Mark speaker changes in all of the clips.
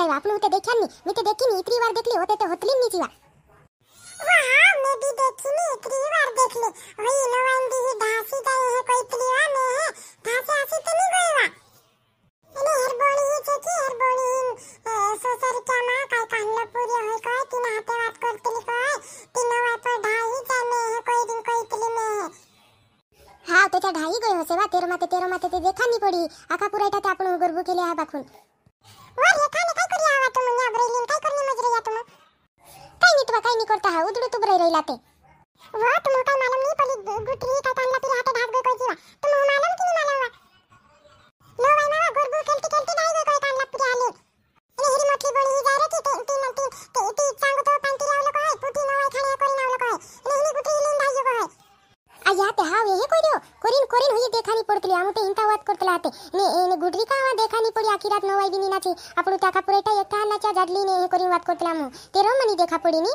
Speaker 1: આવી આપણું તે દેખ્યા ની મેં તે દેખી ની ઇતરી વાર દેખલી હોતે તે હોતલી ની જીવા
Speaker 2: વાહ મેં ભી દેખી ની ઇતરી વાર દેખલી વહી નવાન દી ઢાસી ગઈ હે કોઈ પ્રીવા મે હે ઢાસી આસી તો ની ગઈ વા એને હર બોલી હે છે કે હર બોલી સોસર કે માં કાઈ કાંડો પૂરી હોય કોઈ તીને હાથે વાત કરતલી કોઈ તીનો વા પર ઢાઈ જામે હે કોઈ દિન કોઈ ઇતલી મે હે
Speaker 1: હા તો ત્યાં ઢાઈ ગયો હશે વા તેરો માતે તેરો માતે તે દેખાની પડી આખા પુરાઈટા તે આપણું ગરબુ કે લે આ બાખુન करता है उधर तू बरे रही लाते वो तुम
Speaker 2: का मालूम नहीं पली गुटरी का कान लपी हाथे भाग गई कोई जीवा तुम मालूम कि नहीं मालूम हुआ लो भाई ना गुर गुर खेलते खेलते भाई गई कोई कान लपी आले इने हिरी मोठी बोली ही जा रही थी ती ती ती ती ती चांगो तो पंती लावलो को है पुटी ना होय खाने कोरी ना होलो को है इने हिरी गुटरी लेन भाई को है
Speaker 1: अया ते हाव ये कोरियो कोरिन कोरिन हुई देखानी पडतली आमते इंता वात करतला आते ने ने गुटरी का वा देखानी पडी आखी रात नवाई बिनी नाची आपण त्या का पुरेटा एकटा नाचा जाडली ने हे कोरिन वात करतला मु तेरो मनी देखा पडी नी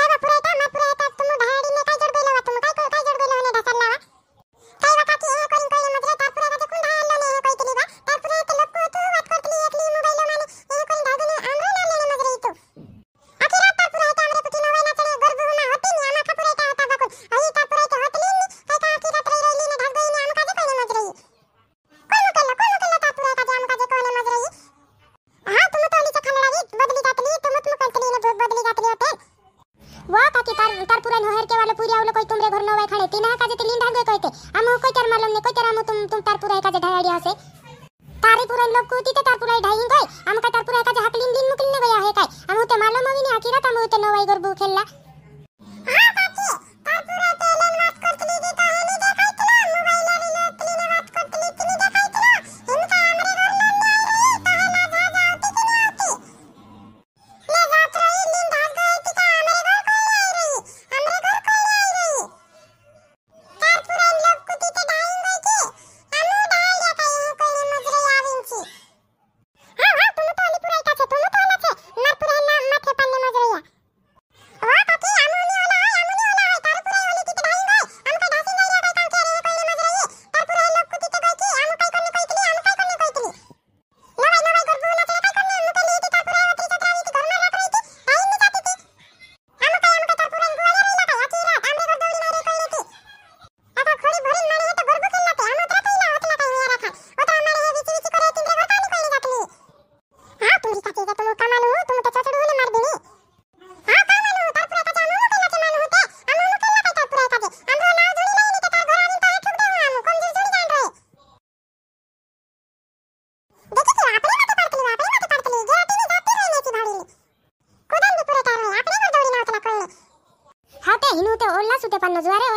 Speaker 2: कर अपने का मत रहकर तुम ढाड़ी में का जुड़
Speaker 1: ঠান্ডা কুতিতে তারপর ওই ডাইং কই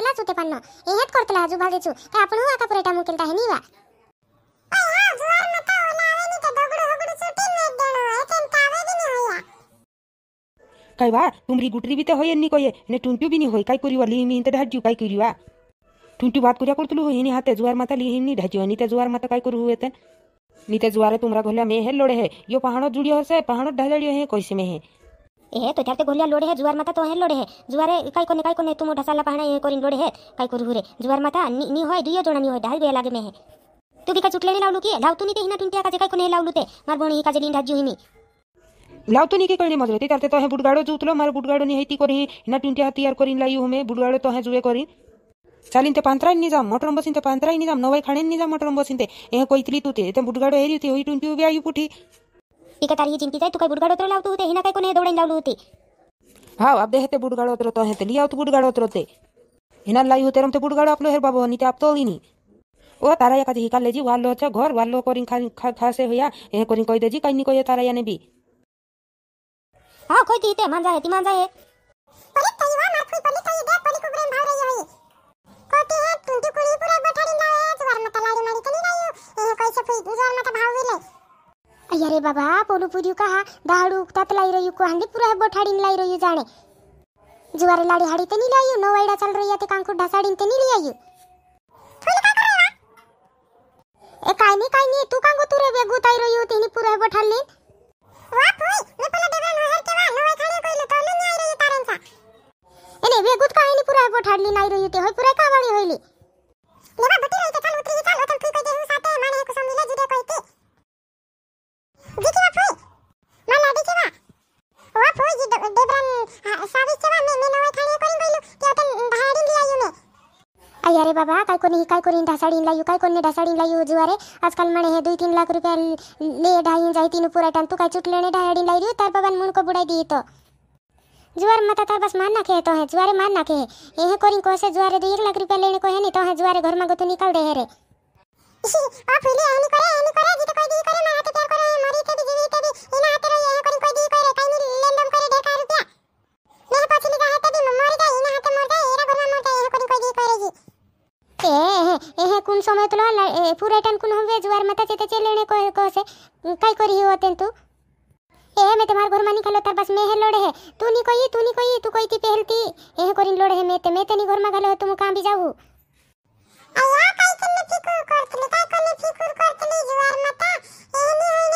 Speaker 1: ಎಲ್ಲಾಚು ತೆಪನ್ನ ಏ ಹೆತ್ ಕೊಡ್ತಲ ಆಜು ಭಾಗೆಚು ಕೈ ಅಪಣು ಆಕ ಪುರೇಟ ಮುಕಿಲ್ತ ಹೆ ನೀವಾ
Speaker 3: कई बार तुमरी गुटरी भी तो हो नहीं कोई ने टुंटू भी नहीं होई काई करी वाली मी इंत ढाजू काई टुंटू बात करिया करतलू होई नहीं हाते जुवार माता ली नहीं ढाजू नहीं ते जुवार माता काई करू हुए तन नीते जुवारे तुमरा घोला में है लोड़े है यो पहाड़ो जुड़ियो से पहाड़ो ढाजड़ियो है कोई में है ए तो थारते गोलिया लोड़े है जुआर माता तो है लोड़े है जुआरे काई कोने काई कोने तुम ढसाला पहाड़े ये कोरिन लोड़े है काई कोरु हुरे जुआर माता नी, नी होय दुयो जोड़ा नी होय ढाल बे लागे में है तू भी का चुटलेने लावलू की लावतू नी ते हिना टुंटिया काजे काई कोने लावलू ते मार बोणी काजे लीन राज्यू हिमी लावतो नी के कळणे मजरे ते तो है बुडगाडो जुतलो मार बुडगाडो नी हैती कोरी हिना टुंटिया तैयार कोरिन लायू हमें बुडगाडो तो है जुए कोरिन चालीन ते पांतरा निजाम मोटरम बसीन ते पांतरा निजाम नवाई खाणे निजाम मोटरम बसीन ते ए कोई तली तू ते ते बुडगाडो एरी ते होई टुंटियो बे आयू पुठी टिकट आली जिंकी जाय तू काय बुडगाड उतरला होतं होते हिना काय कोणी दौडायला लावलं होती हा अबे हे ते बुडगाड उतरतो हे ते लिया होतं बुडगाड उतरते हिना लाई होते रमते बुडगाड आपलो हेर बाबा निते आपतो इनी ও তারা কাছে হিকার লেজি ওয়ার লোচ ঘর ওয়ার লো করিং খাসে হইয়া এ করিং কই দেজি কাইনি কইয়ে তারা ইয়া নেবি হ্যাঁ কই দিতে মান যায় তি মান যায় পলি
Speaker 2: তাই ওয়া মার কই পলি তাই দে পলি কুবরেন ভাও রই হই কোটি হে তুই কুড়ি পুরা বঠারি না এ জোয়ার মাতা লাড়ি মারি কলি নাই এ কইছে ফুই জোয়ার মাতা ভাও হইলে
Speaker 1: अरे बाबा पोलू पुरियू का हा दहाड़ उगतात लाई रही को हंदी पूरा बोठाड़ीन लाई रही जाने जुवारे लाड़ी हाड़ी ते नहीं लाइयो नौ वाइडा चल रही है ते कांकुर ढसाड़ीन ते नहीं लियायो ए काय नहीं काय नहीं तू कांगो तू रे बेगू ताई रही हो तेनी पूरा बोठाड़ लेन बाबा काय कोणी काय कोणी ढासाडीन लायू काय कोणी ढासाडीन लायू जुवारे आजकाल म्हणे हे दुई तीन लाख रुपया ले ढाईन जाई तीन पुराटान तू काय चुटले ने ढाईन लायू तार बाबा मुनको बुडाई दी तो जुआर मत तार बस मारना के तो है जुआरे मारना के है ये कोरिंग को से जुआरे दो एक लाख रुपया लेने को है नहीं तो है जुआरे घर में गो तो निकल दे है रे
Speaker 2: इसी ओ फूले है नहीं करे है नहीं करे जी तो कोई दी करे मारा के क्या करे मरी के भी जीवी के भी इना आते रहे है कोई कोई दी करे कहीं नहीं लेन दम करे 10 रुपया मेरे पास नहीं है
Speaker 1: ए ए कुन समय तुला फुरेटन कुन हम वेज वार मता चेते चलेने को को से काई करी होते तू ए मैं तुम्हार घर मानी खलो तार बस मैं है लोड़े है तू नी कोई तू नी कोई तू कोई ती पहलती ए करिन लोड़े है मैं ते मैं ते नी घर मा खलो तुम काम भी जाऊ
Speaker 2: अल्लाह काई कने फिकुर करतली काई कने फिकुर करतली जुवार मता ए नी